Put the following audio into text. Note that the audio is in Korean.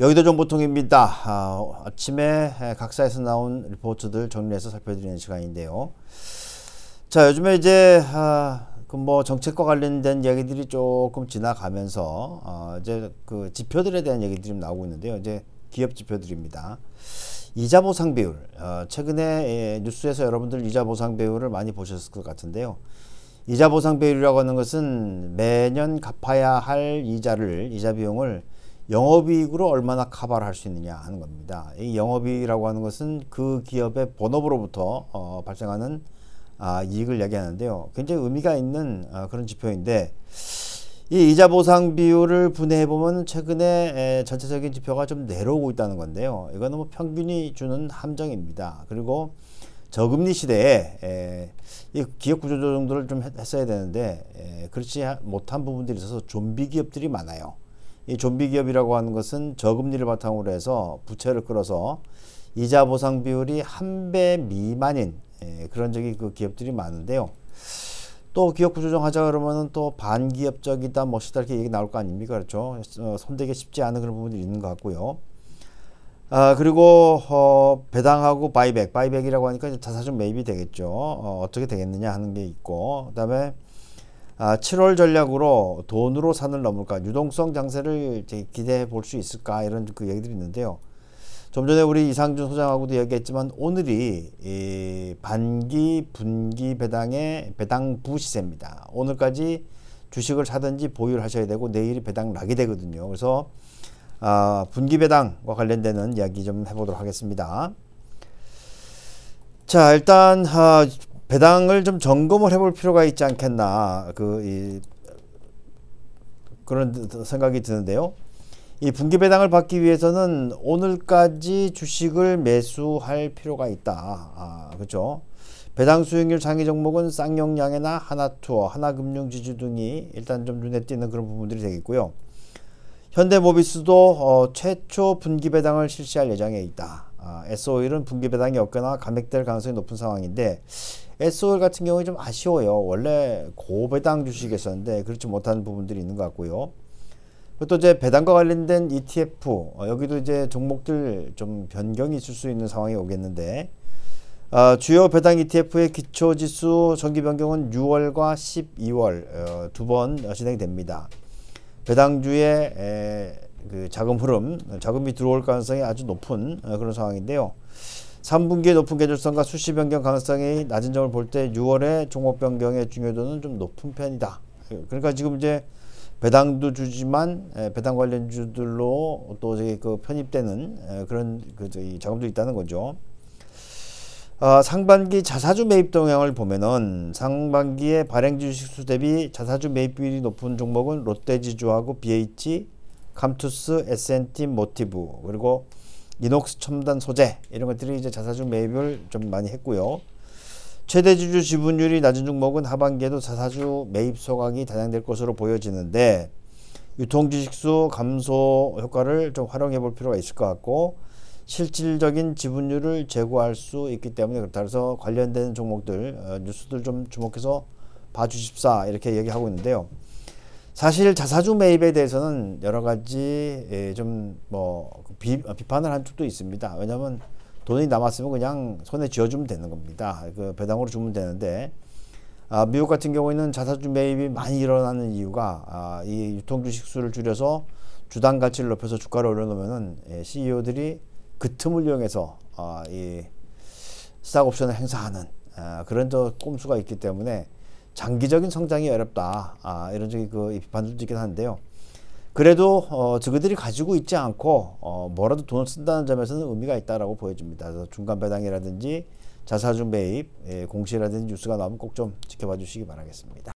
여의도 정보통입니다. 아, 아침에 각사에서 나온 리포트들 정리해서 살펴드리는 시간인데요. 자, 요즘에 이제 아, 그뭐 정책과 관련된 얘기들이 조금 지나가면서 아, 이제 그 지표들에 대한 얘기들이 나오고 있는데요. 이제 기업 지표들입니다. 이자 보상 비율. 어, 최근에 예, 뉴스에서 여러분들 이자 보상 비율을 많이 보셨을 것 같은데요. 이자 보상 비율이라고 하는 것은 매년 갚아야 할 이자를 이자 비용을 영업이익으로 얼마나 커버를 할 수 있느냐 하는 겁니다. 이 영업이익이라고 하는 것은 그 기업의 본업으로부터 어, 발생하는 아, 이익을 얘기하는데요. 굉장히 의미가 있는 아, 그런 지표인데 이 이자 보상 비율을 분해해 보면 최근에 에, 전체적인 지표가 좀 내려오고 있다는 건데요. 이거는 뭐 평균이 주는 함정입니다. 그리고 저금리 시대에 에, 이 기업 구조 조정들을 좀 했, 어야 되는데 에, 그렇지 못한 부분들이 있어서 좀비 기업들이 많아요. 이 좀비 기업이라고 하는 것은 저금리를 바탕으로 해서 부채를 끌어서 이자 보상 비율이 한 배 미만인 예, 그런 적이 그 기업들이 많은데요. 또 기업 구조정하자 그러면은 또 반기업적이다 멋있다 이렇게 얘기 나올 거 아닙니까 그렇죠? 어, 손대기 쉽지 않은 그런 부분이 있는 것 같고요. 아 그리고 어, 배당하고 바이백, 바이백이라고 하니까 자사주 매입이 되겠죠. 어, 어떻게 되겠느냐 하는 게 있고 그다음에 7월 아, 전략으로 돈으로 산을 넘을까 유동성 장세를 기대해 볼 수 있을까 이런 그 얘기들이 있는데요. 좀 전에 우리 이상준 소장하고도 얘기했지만 오늘이 이 반기 분기 배당의 배당부 시세입니다. 오늘까지 주식을 사든지 보유를 하셔야 되고 내일이 배당 락이 되거든요. 그래서 아, 분기 배당과 관련되는 이야기 좀 해보도록 하겠습니다. 자 일단 아, 배당을 좀 점검을 해볼 필요가 있지 않겠나 그 이, 그런 생각이 드는데요. 이 분기 배당을 받기 위해서는 오늘까지 주식을 매수할 필요가 있다. 아, 그렇죠. 배당 수익률 상위 종목은 쌍용양이나 하나투어, 하나금융지주 등이 일단 좀 눈에 띄는 그런 부분들이 되겠고요. 현대모비스도 어, 최초 분기 배당을 실시할 예정에 있다. 아, SO일은 분기 배당이 없거나 감액될 가능성이 높은 상황인데 SOL 같은 경우에 좀 아쉬워요. 원래 고배당 주식이었는데 그렇지 못한 부분들이 있는 것 같고요. 또 이제 배당과 관련된 ETF 어, 여기도 이제 종목들 좀 변경이 있을 수 있는 상황이 오겠는데 어, 주요 배당 ETF의 기초지수 정기 변경은 6월과 12월 어, 두번 진행됩니다. 배당주의 에, 그 자금 흐름, 자금이 들어올 가능성이 아주 높은 어, 그런 상황인데요. 3분기의 높은 계절성과 수시 변경 가능성이 낮은 점을 볼 때 6월에 종목 변경의 중요도는 좀 높은 편이다. 그러니까 지금 이제 배당도 주지만 예, 배당 관련 주들로 또그 편입되는 예, 그런 그 저기 자금도 있다는 거죠. 아, 상반기 자사주 매입 동향을 보면은 상반기에 발행 주식수 대비 자사주 매입비이 높은 종목은 롯데지주하고 BH, 감투스, S&T, 모티브 그리고 리눅스 첨단 소재 이런 것들이 이제 자사주 매입을 좀 많이 했고요. 최대 주주 지분율이 낮은 종목은 하반기에도 자사주 매입 소각이 단행될 것으로 보여지는데 유통 주식수 감소 효과를 좀 활용해 볼 필요가 있을 것 같고 실질적인 지분율을 제고할 수 있기 때문에 그렇다 그래서 관련된 종목들 어, 뉴스들 좀 주목해서 봐주십사 이렇게 얘기하고 있는데요. 사실 자사주 매입에 대해서는 여러 가지 예, 좀뭐 비판을 한 쪽도 있습니다. 왜냐하면 돈이 남았으면 그냥 손에 쥐어주면 되는 겁니다. 그 배당으로 주면 되는데 아, 미국 같은 경우에는 자사주 매입이 많이 일어나는 이유가 아, 이 유통 주식 수를 줄여서 주당 가치를 높여서 주가를 올려놓으면은 예, CEO들이 그 틈을 이용해서 아, 이 스탁 옵션을 행사하는 아, 그런 저 꼼수가 있기 때문에 장기적인 성장이 어렵다. 아, 이런 적이 그 비판도 있긴 한데요. 그래도 어, 저그들이 가지고 있지 않고 어, 뭐라도 돈을 쓴다는 점에서는 의미가 있다라고 보여집니다. 중간 배당이라든지 자사주 매입, 예, 공시라든지 뉴스가 나오면 꼭 좀 지켜봐 주시기 바라겠습니다.